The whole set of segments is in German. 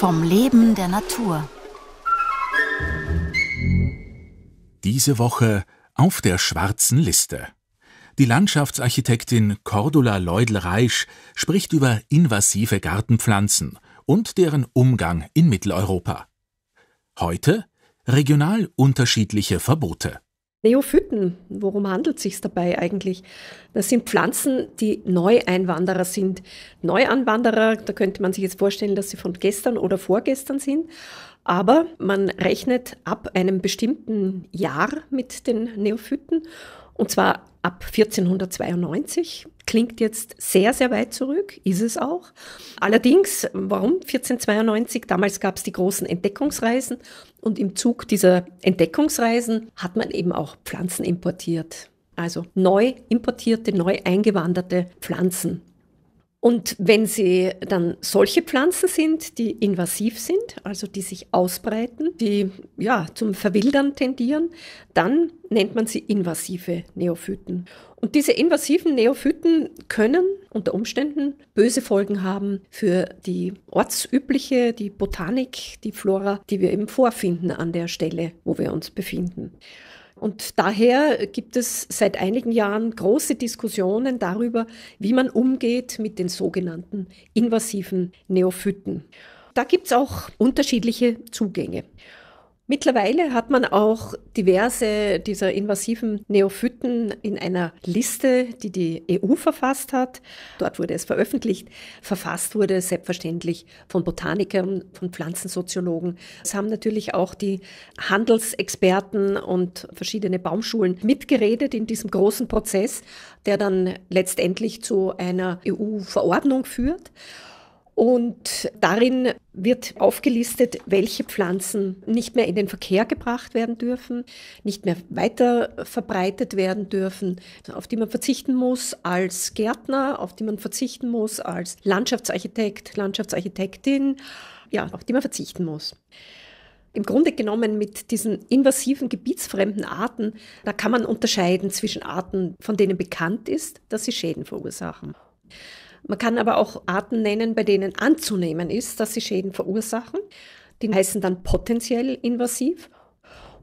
vom Leben der Natur. Diese Woche auf der schwarzen Liste. Die Landschaftsarchitektin Cordula Leudl-Reisch spricht über invasive Gartenpflanzen und deren Umgang in Mitteleuropa. Heute regional unterschiedliche Verbote. Neophyten, worum handelt es sich dabei eigentlich? Das sind Pflanzen, die Neueinwanderer sind. Neuanwanderer, da könnte man sich jetzt vorstellen, dass sie von gestern oder vorgestern sind. Aber man rechnet ab einem bestimmten Jahr mit den Neophyten. Und zwar ab 1492. Klingt jetzt sehr, sehr weit zurück, ist es auch. Allerdings, warum 1492? Damals gab es die großen Entdeckungsreisen und im Zug dieser Entdeckungsreisen hat man eben auch Pflanzen importiert. Also neu importierte, neu eingewanderte Pflanzen. Und wenn sie dann solche Pflanzen sind, die invasiv sind, also die sich ausbreiten, die ja zum Verwildern tendieren, dann nennt man sie invasive Neophyten. Und diese invasiven Neophyten können unter Umständen böse Folgen haben für die ortsübliche, die Botanik, die Flora, die wir eben vorfinden an der Stelle, wo wir uns befinden. Und daher gibt es seit einigen Jahren große Diskussionen darüber, wie man umgeht mit den sogenannten invasiven Neophyten. Da gibt es auch unterschiedliche Zugänge. Mittlerweile hat man auch diverse dieser invasiven Neophyten in einer Liste, die die EU verfasst hat. Dort wurde es veröffentlicht. Verfasst wurde selbstverständlich von Botanikern, von Pflanzensoziologen. Es haben natürlich auch die Handelsexperten und verschiedene Baumschulen mitgeredet in diesem großen Prozess, der dann letztendlich zu einer EU-Verordnung führt. Und darin wird aufgelistet, welche Pflanzen nicht mehr in den Verkehr gebracht werden dürfen, nicht mehr weiter verbreitet werden dürfen, auf die man verzichten muss als Gärtner, auf die man verzichten muss als Landschaftsarchitekt, Landschaftsarchitektin, ja, auf die man verzichten muss. Im Grunde genommen mit diesen invasiven, gebietsfremden Arten, da kann man unterscheiden zwischen Arten, von denen bekannt ist, dass sie Schäden verursachen. Man kann aber auch Arten nennen, bei denen anzunehmen ist, dass sie Schäden verursachen. Die heißen dann potenziell invasiv.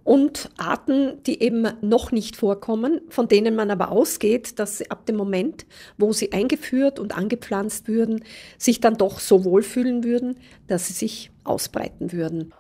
Und Arten, die eben noch nicht vorkommen, von denen man aber ausgeht, dass sie ab dem Moment, wo sie eingeführt und angepflanzt würden, sich dann doch so wohlfühlen würden, dass sie sich ausbreiten würden.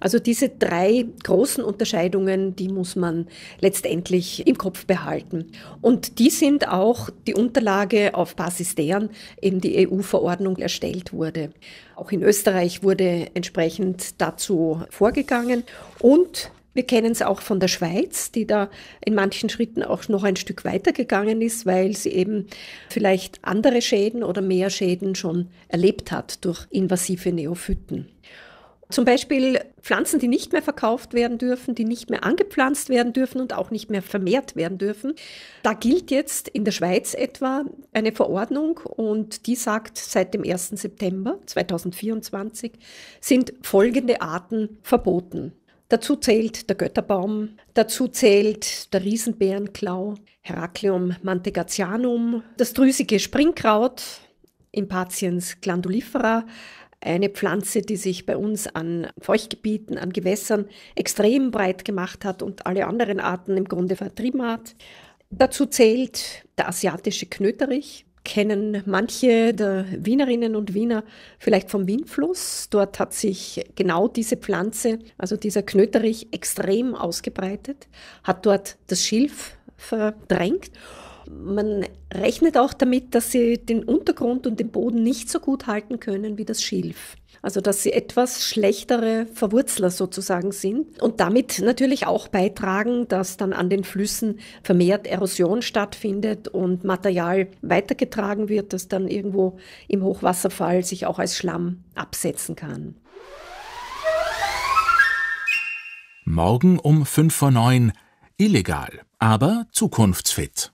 Also diese drei großen Unterscheidungen, die muss man letztendlich im Kopf behalten. Und die sind auch die Unterlage, auf Basis deren eben die EU-Verordnung erstellt wurde. Auch in Österreich wurde entsprechend dazu vorgegangen und wir kennen es auch von der Schweiz, die da in manchen Schritten auch noch ein Stück weiter gegangen ist, weil sie eben vielleicht andere Schäden oder mehr Schäden schon erlebt hat durch invasive Neophyten. Zum Beispiel Pflanzen, die nicht mehr verkauft werden dürfen, die nicht mehr angepflanzt werden dürfen und auch nicht mehr vermehrt werden dürfen. Da gilt jetzt in der Schweiz etwa eine Verordnung und die sagt, seit dem 1. September 2024 sind folgende Arten verboten. Dazu zählt der Götterbaum, dazu zählt der Riesenbärenklau, Heraclium mantegatianum, das drüsige Springkraut, Impatiens glandulifera, eine Pflanze, die sich bei uns an Feuchtgebieten, an Gewässern extrem breit gemacht hat und alle anderen Arten im Grunde vertrieben hat. Dazu zählt der asiatische Knöterich. Kennen manche der Wienerinnen und Wiener vielleicht vom Wienfluss. Dort hat sich genau diese Pflanze, also dieser Knöterich, extrem ausgebreitet, hat dort das Schilf verdrängt man rechnet auch damit, dass sie den Untergrund und den Boden nicht so gut halten können wie das Schilf. Also dass sie etwas schlechtere Verwurzler sozusagen sind und damit natürlich auch beitragen, dass dann an den Flüssen vermehrt Erosion stattfindet und Material weitergetragen wird, das dann irgendwo im Hochwasserfall sich auch als Schlamm absetzen kann. Morgen um 5 vor 9. Illegal, aber zukunftsfit.